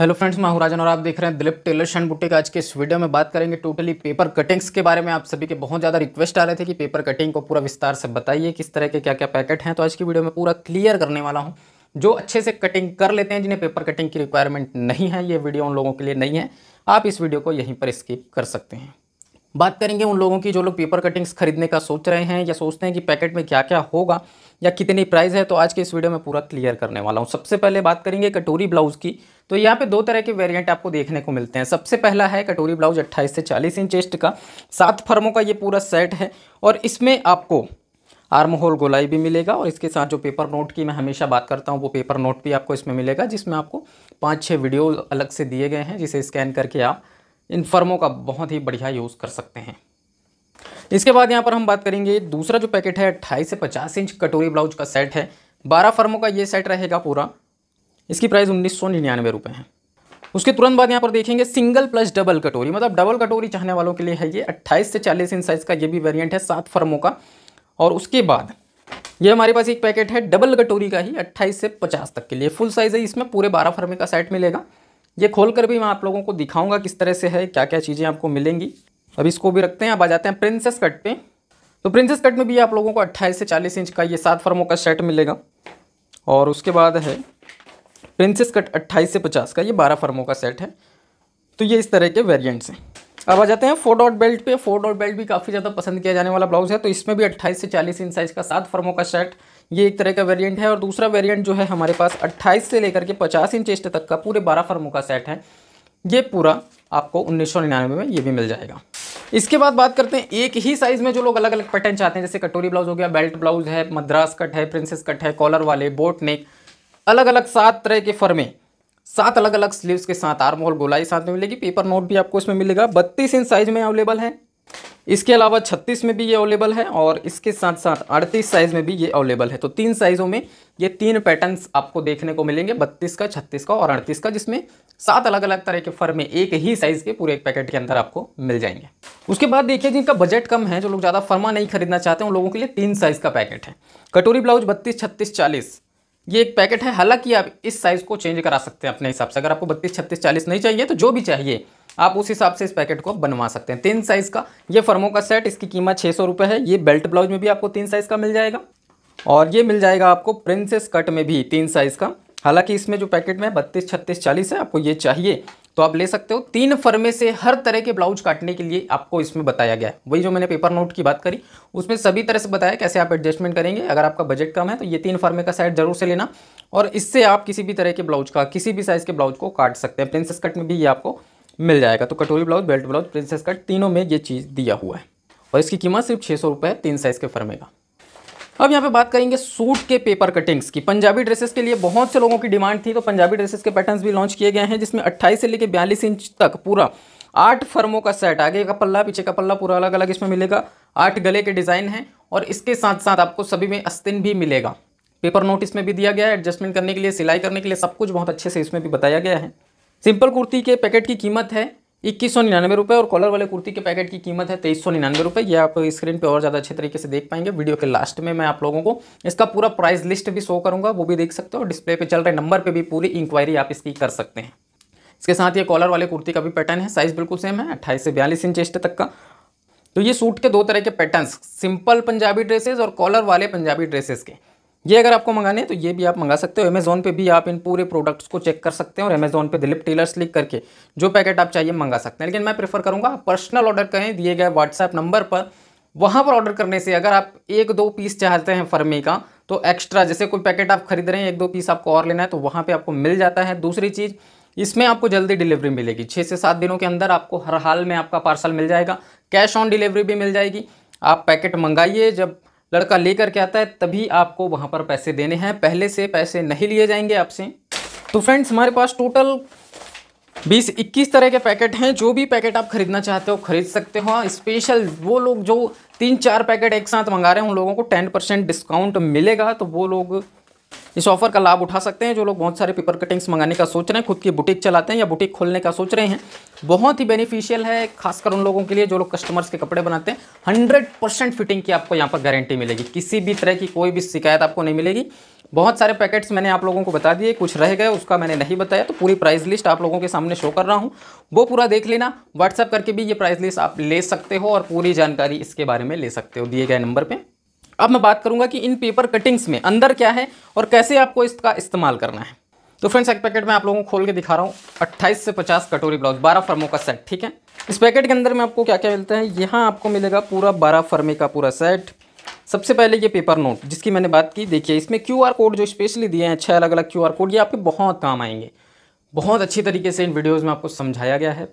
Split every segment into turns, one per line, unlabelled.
hello friends मैं राजन और आप देख रहे हैं दिलीप टेलर शैंड बुटीक आज के इस वीडियो में बात करेंगे टोटली पेपर कटिंग्स के बारे में आप सभी के बहुत ज़्यादा रिक्वेस्ट आ रहे थे कि पेपर कटिंग को पूरा विस्तार से बताइए किस तरह के क्या क्या पैकेट हैं तो आज की वीडियो में पूरा क्लियर करने वाला हूँ जो अच्छे से कटिंग कर लेते हैं जिन्हें पेपर कटिंग की रिक्वायरमेंट नहीं है ये वीडियो उन लोगों के लिए नहीं है आप इस वीडियो को यहीं पर स्किप कर सकते हैं बात करेंगे उन लोगों की जो लोग पेपर कटिंग्स खरीदने का सोच रहे हैं या सोचते हैं कि पैकेट में क्या क्या होगा या कितनी प्राइस है तो आज के इस वीडियो में पूरा क्लियर करने वाला हूँ सबसे पहले बात करेंगे कटोरी ब्लाउज़ की तो यहाँ पे दो तरह के वेरिएंट आपको देखने को मिलते हैं सबसे पहला है कटोरी ब्लाउज 28 से 40 इंच चेस्ट का सात फर्मों का ये पूरा सेट है और इसमें आपको आर्म होल गोलाई भी मिलेगा और इसके साथ जो पेपर नोट की मैं हमेशा बात करता हूँ वो पेपर नोट भी आपको इसमें मिलेगा जिसमें आपको पाँच छः वीडियो अलग से दिए गए हैं जिसे स्कैन करके आप इन फर्मों का बहुत ही बढ़िया यूज़ कर सकते हैं इसके बाद यहाँ पर हम बात करेंगे दूसरा जो पैकेट है अट्ठाईस से पचास इंच कटोरी ब्लाउज का सेट है बारह फर्मों का ये सेट रहेगा पूरा इसकी प्राइस उन्नीस सौ निन्यानवे रुपये है उसके तुरंत बाद यहाँ पर देखेंगे सिंगल प्लस डबल कटोरी मतलब डबल कटोरी चाहने वालों के लिए है ये अट्ठाईस से चालीस इंच साइज़ का ये भी वेरियंट है सात फर्मों का और उसके बाद ये हमारे पास एक पैकेट है डबल कटोरी का ही अट्ठाईस से पचास तक के लिए फुल साइज़ है इसमें पूरे बारह फर्मे का सेट मिलेगा ये खोलकर भी मैं आप लोगों को दिखाऊंगा किस तरह से है क्या क्या चीज़ें आपको मिलेंगी अब इसको भी रखते हैं अब आ जाते हैं प्रिंसेस कट पे तो प्रिंसेस कट में भी आप लोगों को अट्ठाईस से चालीस इंच का ये सात फर्मों का शर्ट मिलेगा और उसके बाद है प्रिंसेस कट अट्ठाईस से पचास का ये बारह फर्मों का सेट है तो ये इस तरह के वेरियंट्स हैं अब आ जाते हैं फोर डॉट बेल्ट पे फोर डॉट बेल्ट भी काफ़ी ज़्यादा पसंद किया जाने वाला ब्लाउज है तो इसमें भी अट्ठाईस से चालीस इंच साइज़ का सात फर्मों का शर्ट ये एक तरह का वेरिएंट है और दूसरा वेरिएंट जो है हमारे पास 28 से लेकर के 50 इंच एस्ट तक का पूरे 12 फर्मों का सेट है ये पूरा आपको उन्नीस में ये भी मिल जाएगा इसके बाद बात करते हैं एक ही साइज़ में जो लोग अलग अलग पैटर्न चाहते हैं जैसे कटोरी ब्लाउज हो गया बेल्ट ब्लाउज है मद्रास कट है प्रिंसेस कट है कॉलर वाले बोट नेक अलग अलग सात तरह के फर्मे सात अलग अलग स्लीव्स के साथ आर्म होल गोलाई साथ में मिलेगी पेपर नोट भी आपको इसमें मिलेगा बत्तीस इंच साइज में अवेलेबल है इसके अलावा 36 में भी ये अवेलेबल है और इसके साथ साथ 38 साइज़ में भी ये अवेलेबल है तो तीन साइज़ों में ये तीन पैटर्न्स आपको देखने को मिलेंगे 32 का 36 का और 38 का जिसमें सात अलग अलग तरह के फर में एक ही साइज़ के पूरे एक पैकेट के अंदर आपको मिल जाएंगे उसके बाद देखिए जिनका बजट कम है जो लोग ज़्यादा फर्मा नहीं खरीदना चाहते उन लोगों के लिए तीन साइज़ का पैकेट है कटोरी ब्लाउज बत्तीस छत्तीस चालीस ये एक पैकेट है हालांकि आप इस साइज़ को चेंज करा सकते हैं अपने हिसाब से अगर आपको बत्तीस छत्तीस चालीस नहीं चाहिए तो जो भी चाहिए आप उस हिसाब से इस पैकेट को बनवा सकते हैं तीन साइज़ का ये फर्मों का सेट इसकी कीमत छः सौ रुपये है ये बेल्ट ब्लाउज में भी आपको तीन साइज़ का मिल जाएगा और ये मिल जाएगा आपको प्रिंसेस कट में भी तीन साइज़ का हालांकि इसमें जो पैकेट में बत्तीस छत्तीस चालीस है आपको ये चाहिए तो आप ले सकते हो तीन फर्मे से हर तरह के ब्लाउज काटने के लिए आपको इसमें बताया गया है वही जो मैंने पेपर नोट की बात करी उसमें सभी तरह से बताया कैसे आप एडजस्टमेंट करेंगे अगर आपका बजट कम है तो ये तीन फर्मे का साइड जरूर से लेना और इससे आप किसी भी तरह के ब्लाउज का किसी भी साइज़ के ब्लाउज को काट सकते हैं प्रिंसेस कट में भी ये आपको मिल जाएगा तो कटोरी blouse belt blouse princess cut तीनों में ये चीज़ दिया हुआ है और इसकी कीमत सिर्फ छः सौ रुपये तीन साइज़ के फर्मे का अब यहाँ पे बात करेंगे सूट के पेपर कटिंग्स की पंजाबी ड्रेसेस के लिए बहुत से लोगों की डिमांड थी तो पंजाबी ड्रेसेस के पैटर्न्स भी लॉन्च किए गए हैं जिसमें 28 से लेकर 42 इंच तक पूरा आठ फर्मों का सेट आगे का पल्ला पीछे का पल्ला पूरा अलग अलग इसमें मिलेगा आठ गले के डिज़ाइन हैं और इसके साथ साथ आपको सभी में अस्तिन भी मिलेगा पेपर नोट इसमें भी दिया गया है एडजस्टमेंट करने के लिए सिलाई करने के लिए सब कुछ बहुत अच्छे से इसमें भी बताया गया है सिंपल कुर्ती के पैकेट की कीमत है इक्कीस सौ निन्यानवे रुपये और कॉलर वाले कुर्ती के पैकेट की कीमत है तेईस सौ निन्यानवे रुपये ये आप स्क्रीन पे और ज़्यादा अच्छे तरीके से देख पाएंगे वीडियो के लास्ट में मैं आप लोगों को इसका पूरा प्राइस लिस्ट भी शो करूंगा वो भी देख सकते हो और डिस्प्ले पे चल रहे नंबर पे भी पूरी इंक्वायरी आप इसकी कर सकते हैं इसके साथ ये कॉलर वाले कुर्ती का भी पैटर्न है साइज़ बिल्कुल सेम है अट्ठाईस से बयालीस इंच एस्ट तक का तो ये सूट के दो तरह के पैटर्न सिंपल पंजाबी ड्रेसेज और कॉलर वाले पंजाबी ड्रेसेज के ये अगर आपको मंगाने हैं तो ये भी आप मंगा सकते हो अमेज़ोन पे भी आप इन पूरे प्रोडक्ट्स को चेक कर सकते हैं और अमेज़ोन पे दिलीप टेलर्स लिख करके जो पैकेट आप चाहिए मंगा सकते हैं लेकिन मैं प्रेफर करूँगा आप पर्सनल ऑर्डर करें दिए गए व्हाट्सएप नंबर पर वहाँ पर ऑर्डर करने से अगर आप एक दो पीस चाहते हैं फर्मे का तो एक्स्ट्रा जैसे कोई पैकेट आप खरीद रहे हैं एक दो पीस आपको और लेना है तो वहाँ पर आपको मिल जाता है दूसरी चीज़ इसमें आपको जल्दी डिलीवरी मिलेगी छः से सात दिनों के अंदर आपको हर हाल में आपका पार्सल मिल जाएगा कैश ऑन डिलीवरी भी मिल जाएगी आप पैकेट मंगाइए जब लड़का लेकर के आता है तभी आपको वहाँ पर पैसे देने हैं पहले से पैसे नहीं लिए जाएंगे आपसे तो फ्रेंड्स हमारे पास टोटल बीस इक्कीस तरह के पैकेट हैं जो भी पैकेट आप खरीदना चाहते हो खरीद सकते हो हाँ, स्पेशल वो लोग जो तीन चार पैकेट एक साथ मंगा रहे हैं उन लोगों को टेन परसेंट डिस्काउंट मिलेगा तो वो लोग इस ऑफर का लाभ उठा सकते हैं जो लोग बहुत सारे पेपर कटिंग्स मंगाने का सोच रहे हैं खुद की बुटीक चलाते हैं या बुटीक खोलने का सोच रहे हैं बहुत ही बेनिफिशियल है खासकर उन लोगों के लिए जो लोग कस्टमर्स के कपड़े बनाते हैं हंड्रेड फिटिंग की आपको यहाँ पर गारंटी मिलेगी किसी भी तरह की कोई भी शिकायत आपको नहीं मिलेगी बहुत सारे पैकेट्स मैंने आप लोगों को बता दिए कुछ रह गए उसका मैंने नहीं बताया तो पूरी प्राइस लिस्ट आप लोगों के सामने शो कर रहा हूँ वो पूरा देख लेना व्हाट्सअप करके भी ये प्राइस लिस्ट आप ले सकते हो और पूरी जानकारी इसके बारे में ले सकते हो दिए गए नंबर पर अब मैं बात करूंगा कि इन पेपर कटिंग्स में अंदर क्या है और कैसे आपको इसका इस्तेमाल करना है तो फ्रेंड्स एक पैकेट मैं आप लोगों को खोल के दिखा रहा हूँ अट्ठाईस से पचास कटोरी ब्लाउज बारह फर्मों का सेट ठीक है इस पैकेट के अंदर में आपको क्या क्या मिलता है यहाँ आपको मिलेगा पूरा बारह फर्मे का पूरा सेट सबसे पहले ये पेपर नोट जिसकी मैंने बात की देखिए इसमें क्यू आर कोड जो स्पेशली दिए हैं छः अलग अलग क्यू आर कोड ये आपके बहुत काम आएंगे बहुत अच्छी तरीके से इन वीडियोज़ में आपको समझाया गया है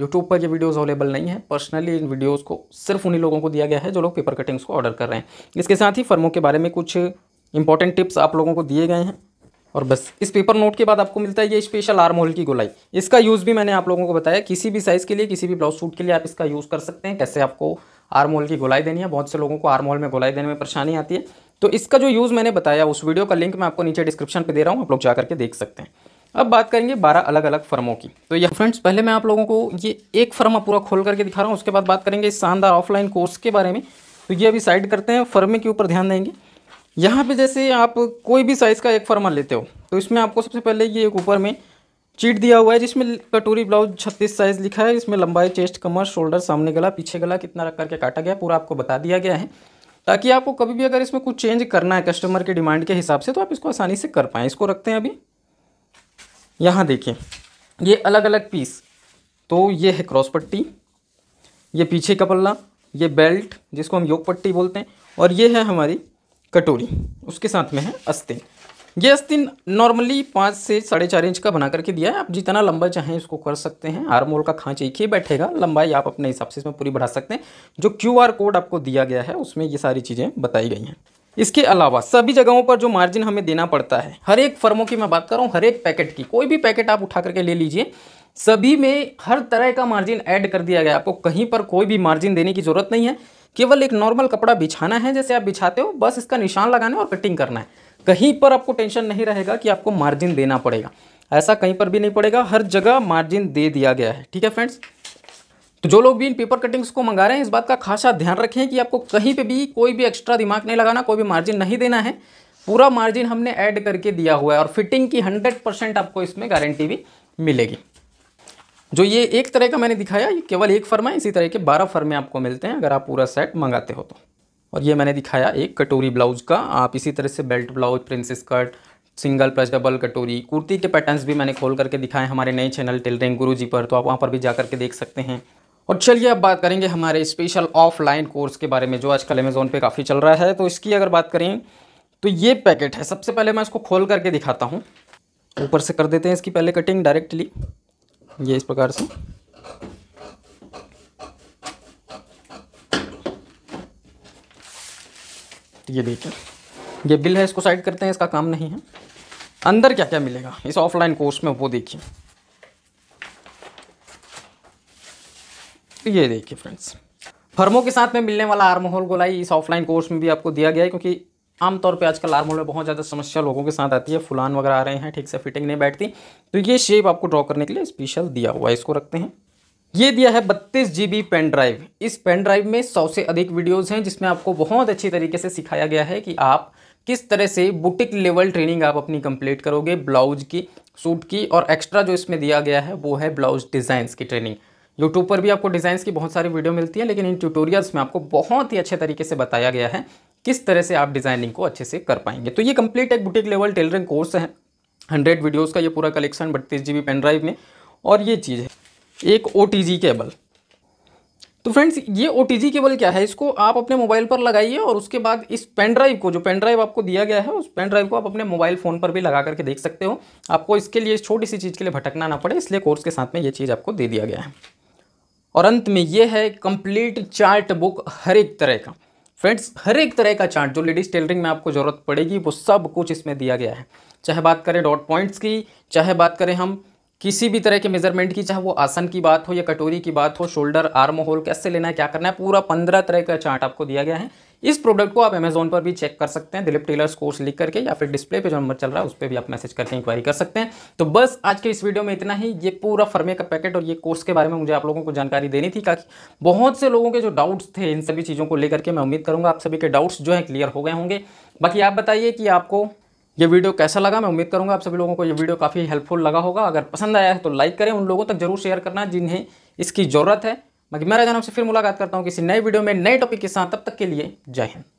यूट्यूब पर ये वीडियोस अवेलेबल नहीं है पर्सनली इन वीडियोस को सिर्फ उन्हीं लोगों को दिया गया है जो लोग पेपर कटिंग्स को ऑर्डर कर रहे हैं इसके साथ ही फर्मों के बारे में कुछ इंपॉर्टेंट टिप्स आप लोगों को दिए गए हैं और बस इस पेपर नोट के बाद आपको मिलता है ये स्पेशल आर्म होल की गुलाई इसका यूज़ भी मैंने आप लोगों को बताया किसी भी साइज़ के लिए किसी भी ब्लाउज सूट के लिए आप इसका यूज़ कर सकते हैं कैसे आपको आर्म होल की गुलाई देनी है बहुत से लोगों को आर्म होल में गुलाई देने में परेशानी आती है तो इसका जो यूज़ मैंने बताया उस वीडियो का लिंक मैं आपको नीचे डिस्क्रिप्शन पर दे रहा हूँ आप लोग जा करके देख सकते हैं अब बात करेंगे बारह अलग अलग फर्मों की तो ये फ्रेंड्स पहले मैं आप लोगों को ये एक फर्म पूरा खोल करके दिखा रहा हूँ उसके बाद बात करेंगे इस शानदार ऑफलाइन कोर्स के बारे में तो ये अभी साइड करते हैं फर्मे के ऊपर ध्यान देंगे यहाँ पे जैसे आप कोई भी साइज़ का एक फर्मा लेते हो तो इसमें आपको सबसे पहले ये एक ऊपर में चीट दिया हुआ है जिसमें कटोरी ब्लाउज छत्तीस साइज़ लिखा है इसमें लंबाई चेस्ट कमर शोल्डर सामने गला पीछे गला कितना रख करके काटा गया पूरा आपको बता दिया गया है ताकि आपको कभी भी अगर इसमें कुछ चेंज करना है कस्टमर के डिमांड के हिसाब से तो आप इसको आसानी से कर पाएँ इसको रखते हैं अभी यहाँ देखिए ये अलग अलग पीस तो ये है क्रॉस पट्टी ये पीछे का पल्ला ये बेल्ट जिसको हम योग पट्टी बोलते हैं और ये है हमारी कटोरी उसके साथ में है अस्तिन ये अस्तिन नॉर्मली पाँच से साढ़े चार इंच का बना करके दिया है आप जितना लंबा चाहें इसको कर सकते हैं आर्मोल का खाँच एक ही बैठेगा लंबाई आप अपने हिसाब से इसमें पूरी बढ़ा सकते हैं जो क्यूआर कोड आपको दिया गया है उसमें ये सारी चीज़ें बताई गई हैं इसके अलावा सभी जगहों पर जो मार्जिन हमें देना पड़ता है हर एक फर्मों की मैं बात कर रहा हूँ हर एक पैकेट की कोई भी पैकेट आप उठा करके ले लीजिए सभी में हर तरह का मार्जिन ऐड कर दिया गया आपको कहीं पर कोई भी मार्जिन देने की ज़रूरत नहीं है केवल एक नॉर्मल कपड़ा बिछाना है जैसे आप बिछाते हो बस इसका निशान लगाना और कटिंग करना है कहीं पर आपको टेंशन नहीं रहेगा कि आपको मार्जिन देना पड़ेगा ऐसा कहीं पर भी नहीं पड़ेगा हर जगह मार्जिन दे दिया गया है ठीक है फ्रेंड्स तो जो लोग भी इन पेपर कटिंग्स को मंगा रहे हैं इस बात का खासा ध्यान रखें कि आपको कहीं पे भी कोई भी एक्स्ट्रा दिमाग नहीं लगाना कोई भी मार्जिन नहीं देना है पूरा मार्जिन हमने ऐड करके दिया हुआ है और फिटिंग की हंड्रेड परसेंट आपको इसमें गारंटी भी मिलेगी जो ये एक तरह का मैंने दिखाया ये केवल एक फर्म है इसी तरह के बारह फर्में आपको मिलते हैं अगर आप पूरा सेट मंगाते हो तो और ये मैंने दिखाया एक कटोरी ब्लाउज का आप इसी तरह से belt blouse princess cut single plus double कटोरी कुर्ती के पैटर्न्स भी मैंने खोल करके दिखाए हमारे नए चैनल टेलरिंग गुरु जी पर तो आप वहाँ पर भी जा करके देख सकते हैं और चलिए अब बात करेंगे हमारे स्पेशल ऑफलाइन कोर्स के बारे में जो आजकल अमेज़ोन पे काफ़ी चल रहा है तो इसकी अगर बात करें तो ये पैकेट है सबसे पहले मैं इसको खोल करके दिखाता हूँ ऊपर से कर देते हैं इसकी पहले कटिंग डायरेक्टली ये इस प्रकार से ये देखिए ये बिल है इसको साइड करते हैं इसका काम नहीं है अंदर क्या क्या मिलेगा इस ऑफलाइन कोर्स में वो देखिए ये देखिए फ्रेंड्स फर्मों के साथ में मिलने वाला आर्महोल गोलाई इस ऑफलाइन कोर्स में भी आपको दिया गया है क्योंकि आमतौर पे आजकल आर्महोल में बहुत ज़्यादा समस्या लोगों के साथ आती है फुलान वगैरह आ रहे हैं ठीक से फिटिंग नहीं बैठती तो ये शेप आपको ड्रॉ करने के लिए स्पेशल दिया हुआ है इसको रखते हैं ये दिया है बत्तीस जी बी पेन ड्राइव इस पेन ड्राइव में सौ से अधिक वीडियोज़ हैं जिसमें आपको बहुत अच्छी तरीके से सिखाया गया है कि आप किस तरह से बुटिक लेवल ट्रेनिंग आप अपनी कंप्लीट करोगे ब्लाउज की सूट की और एक्स्ट्रा जो इसमें दिया गया है वो है ब्लाउज डिज़ाइंस की ट्रेनिंग यूट्यूब पर भी आपको डिज़ाइंस की बहुत सारी वीडियो मिलती है लेकिन इन ट्यूटोरियल्स में आपको बहुत ही अच्छे तरीके से बताया गया है किस तरह से आप डिज़ाइनिंग को अच्छे से कर पाएंगे तो ये कंप्लीट एक बुटीक लेवल टेलरिंग कोर्स है हंड्रेड वीडियोज़ का ये पूरा कलेक्शन बत्तीस जी पेन ड्राइव में और ये चीज़ है एक ओ केबल तो फ्रेंड्स ये ओ केबल क्या है इसको आप अपने मोबाइल पर लगाइए और उसके बाद इस पेन ड्राइव को जो पेन ड्राइव आपको दिया गया है उस पेन ड्राइव को आप अपने मोबाइल फ़ोन पर भी लगा करके देख सकते हो आपको इसके लिए छोटी सी चीज़ के लिए भटकना ना पड़े इसलिए कोर्स के साथ में ये चीज़ आपको दे दिया गया है और अंत में ये है कंप्लीट चार्ट बुक हर एक तरह का फ्रेंड्स हर एक तरह का चार्ट जो लेडीज टेलरिंग में आपको ज़रूरत पड़ेगी वो सब कुछ इसमें दिया गया है चाहे बात करें डॉट पॉइंट्स की चाहे बात करें हम किसी भी तरह के मेजरमेंट की चाहे वो आसन की बात हो या कटोरी की बात हो शोल्डर आर्म होल कैसे लेना है क्या करना है पूरा पंद्रह तरह का चार्ट आपको दिया गया है इस प्रोडक्ट को आप अमेजोन पर भी चेक कर सकते हैं दिलीप टेलर्स कोर्स लिख करके या फिर डिस्प्ले पे जो नंबर चल रहा है उस पर भी आप मैसेज करके इंक्वायरी कर सकते हैं तो बस आज के इस वीडियो में इतना ही ये पूरा फर्मे का पैकेट और ये कोर्स के बारे में मुझे आप लोगों को जानकारी देनी थी ताकि बहुत से लोगों के जो डाउट्स थे इन सभी चीज़ों को लेकर के मैं उम्मीद करूँगा आप सभी के डाउट्स जो है क्लियर हो गए होंगे बाकी आप बताइए कि आपको ये वीडियो कैसा लगा मैं उम्मीद करूँगा आप सभी लोगों को ये वीडियो काफ़ी हेल्पफुल लगा होगा अगर पसंद आया है तो लाइक करें उन लोगों तक जरूर शेयर करना जिन्हें इसकी ज़रूरत है बाकी मैं राजा नाम से फिर मुलाकात करता हूँ किसी नए वीडियो में नए टॉपिक के साथ तब तक के लिए जय हिंद